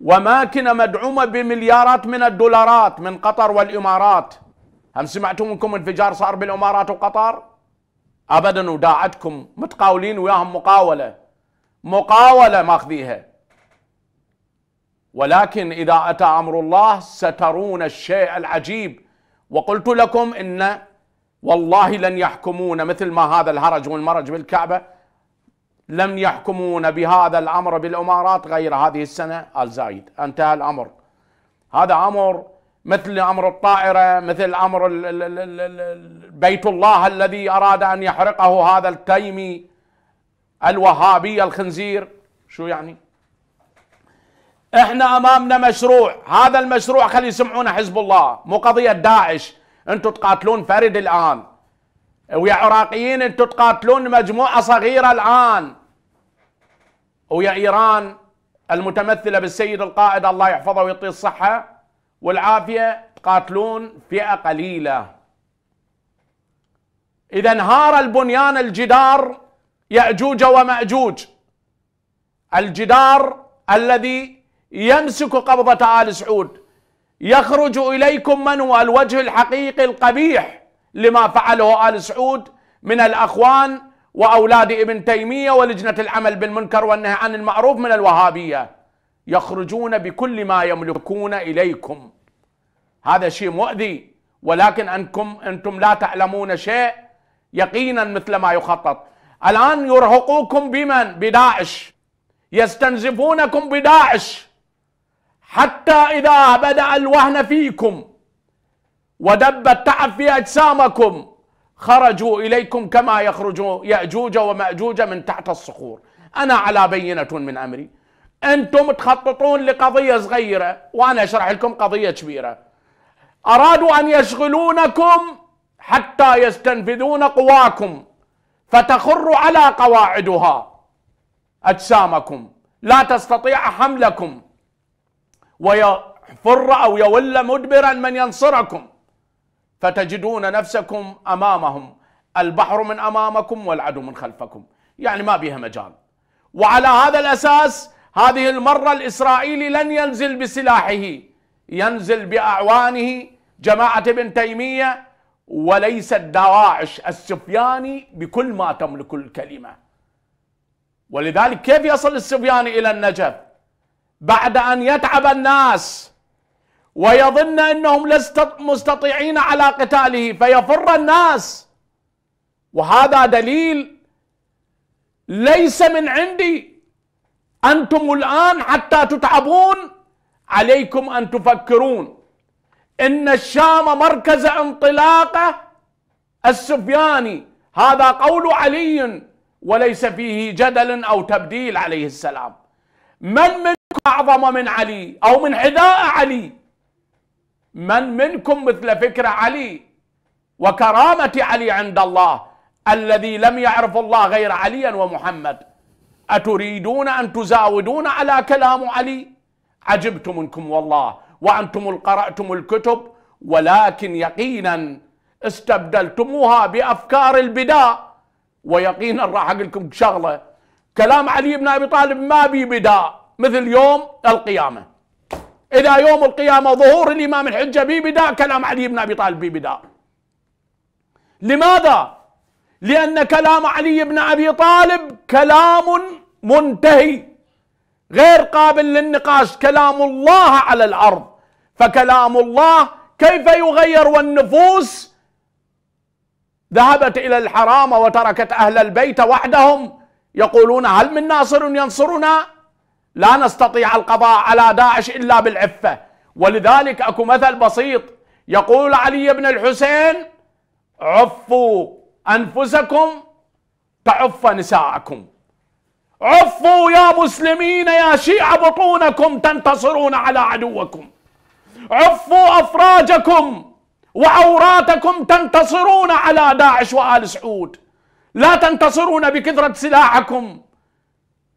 وماكنة مدعومة بمليارات من الدولارات من قطر والإمارات هم سمعتم منكم انفجار صار بالإمارات وقطر أبدا وداعتكم متقاولين وياهم مقاولة مقاولة ماخذيها ولكن إذا أتى أمر الله سترون الشيء العجيب وقلت لكم إن والله لن يحكمون مثل ما هذا الهرج والمرج بالكعبة لم يحكمون بهذا الأمر بالأمارات غير هذه السنة آل زايد انتهى الأمر هذا أمر مثل أمر الطائرة مثل أمر بيت الله الذي أراد أن يحرقه هذا التيمي الوهابي الخنزير شو يعني احنا امامنا مشروع هذا المشروع خلي يسمعونه حزب الله مو قضيه داعش انتم تقاتلون فرد الان ويا عراقيين انتم تقاتلون مجموعه صغيره الان ويا إيران المتمثلة بالسيد القائد الله يحفظه ويعطيه الصحة والعافية تقاتلون فئة قليلة إذا انهار البنيان الجدار يأجوج ومأجوج الجدار الذي يمسك قبضة آل سعود يخرج إليكم من هو الوجه الحقيقي القبيح لما فعله آل سعود من الأخوان وأولاد ابن تيمية ولجنة العمل بالمنكر والنهي عن المعروف من الوهابية يخرجون بكل ما يملكون إليكم هذا شيء مؤذي ولكن أنكم أنتم لا تعلمون شيء يقينا مثل ما يخطط الآن يرهقوكم بمن؟ بداعش يستنزفونكم بداعش حتى إذا بدأ الوهن فيكم ودب التعب في أجسامكم خرجوا إليكم كما يخرج يأجوج ومأجوج من تحت الصخور أنا على بينة من أمري أنتم تخططون لقضية صغيرة وأنا أشرح لكم قضية كبيرة أرادوا أن يشغلونكم حتى يستنفذون قواكم فتخر على قواعدها أجسامكم لا تستطيع حملكم ويحفر أو يول مدبرا من ينصركم فتجدون نفسكم امامهم البحر من امامكم والعدو من خلفكم يعني ما بيها مجال وعلى هذا الاساس هذه المره الاسرائيلي لن ينزل بسلاحه ينزل باعوانه جماعه ابن تيميه وليس الدواعش السفياني بكل ما تملك الكلمه ولذلك كيف يصل السفياني الى النجف بعد ان يتعب الناس ويظن انهم لست مستطيعين على قتاله فيفر الناس وهذا دليل ليس من عندي انتم الان حتى تتعبون عليكم ان تفكرون ان الشام مركز انطلاقه السفياني هذا قول علي وليس فيه جدل او تبديل عليه السلام من منكم اعظم من علي او من حذاء علي من منكم مثل فكر علي وكرامة علي عند الله الذي لم يعرف الله غير عليا ومحمد أتريدون أن تزاودون على كلام علي عجبت منكم والله وأنتم قرأتم الكتب ولكن يقينا استبدلتموها بأفكار البداء ويقينا راح أقول لكم شغلة كلام علي بن أبي طالب ما بي بداء مثل يوم القيامة إلى يوم القيامة ظهور الإمام الحجة بدا كلام علي بن أبي طالب بدا لماذا؟ لأن كلام علي بن أبي طالب كلام منتهي غير قابل للنقاش كلام الله على الأرض فكلام الله كيف يغير والنفوس ذهبت إلى الحرام وتركت أهل البيت وحدهم يقولون هل من ناصر ينصرنا لا نستطيع القضاء على داعش إلا بالعفة ولذلك أكو مثل بسيط يقول علي بن الحسين عفوا أنفسكم تعف نساءكم عفوا يا مسلمين يا شيعة بطونكم تنتصرون على عدوكم عفوا أفراجكم وعوراتكم تنتصرون على داعش وآل سعود لا تنتصرون بكثرة سلاحكم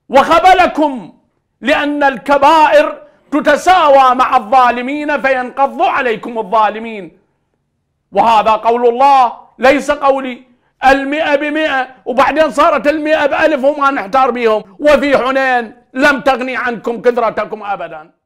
وخبلكم لأن الكبائر تتساوى مع الظالمين فينقض عليكم الظالمين وهذا قول الله ليس قولي المئة بمئة وبعدين صارت المئة بألف وما نحتار بهم وفي حنين لم تغني عنكم كثرتكم أبداً